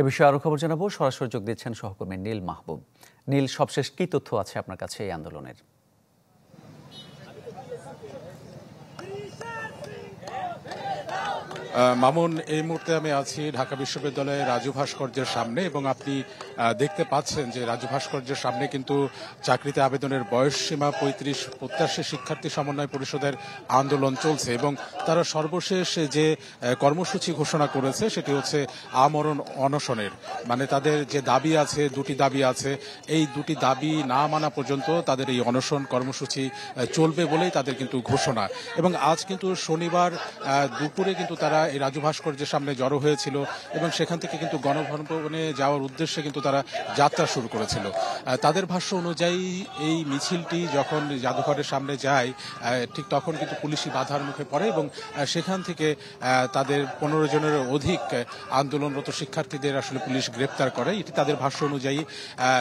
এ বিষয়ে আরও খবর জানাবো সরাসরি যোগ দিচ্ছেন সহকর্মী নীল মাহবুব নীল সবশেষ কি তথ্য আছে আপনার কাছে এই আন্দোলনের মামুন এই মুহূর্তে আমি আছি ঢাকা বিশ্ববিদ্যালয়ের রাজু ভাস্কর্যের সামনে এবং আপনি দেখতে পাচ্ছেন যে রাজু ভাস্কর্যের সামনে কিন্তু চাকরিতে আবেদনের বয়স সীমা পঁয়ত্রিশ প্রত্যাশী শিক্ষার্থী সমন্বয় পরিষদের আন্দোলন চলছে এবং তারা সর্বশেষ যে কর্মসূচি ঘোষণা করেছে সেটি হচ্ছে আমরণ অনশনের মানে তাদের যে দাবি আছে দুটি দাবি আছে এই দুটি দাবি না মানা পর্যন্ত তাদের এই অনশন কর্মসূচি চলবে বলেই তাদের কিন্তু ঘোষণা এবং আজ কিন্তু শনিবার দুপুরে কিন্তু তারা এই রাজু ভাস্কর্যের সামনে জড়ো হয়েছিল এবং সেখান থেকে কিন্তু গণভবনে যাওয়ার উদ্দেশ্যে কিন্তু তারা যাত্রা শুরু করেছিল তাদের ভাষ্য অনুযায়ী এই মিছিলটি যখন জাদুঘরের সামনে যায় ঠিক তখন কিন্তু পুলিশি বাধার মুখে পড়ে এবং সেখান থেকে তাদের পনেরো জনের অধিক আন্দোলনরত শিক্ষার্থীদের আসলে পুলিশ গ্রেপ্তার করে এটি তাদের ভাষ্য অনুযায়ী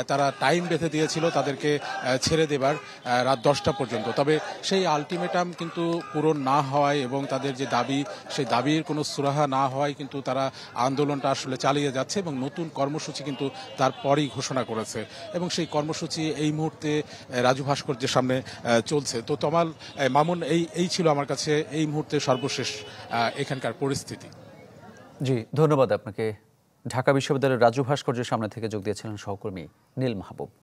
তারা টাইম বেঁধে দিয়েছিল তাদেরকে ছেড়ে দেবার রাত দশটা পর্যন্ত তবে সেই আলটিমেটাম কিন্তু পূরণ না হওয়ায় এবং তাদের যে দাবি সেই দাবির কোনো সুরাহা না হয় কিন্তু তারা আন্দোলনটা আসলে চালিয়ে যাচ্ছে এবং নতুন কর্মসূচি কিন্তু তারপরেই ঘোষণা করেছে এবং সেই কর্মসূচি এই মুহূর্তে রাজু ভাস্কর্যের সামনে চলছে তো তমাল মামুন এই এই ছিল আমার কাছে এই মুহূর্তে সর্বশেষ এখানকার পরিস্থিতি জি ধন্যবাদ আপনাকে ঢাকা বিশ্ববিদ্যালয়ের রাজু ভাস্কর্যের সামনে থেকে যোগ দিয়েছিলেন সহকর্মী নীল মাহবুব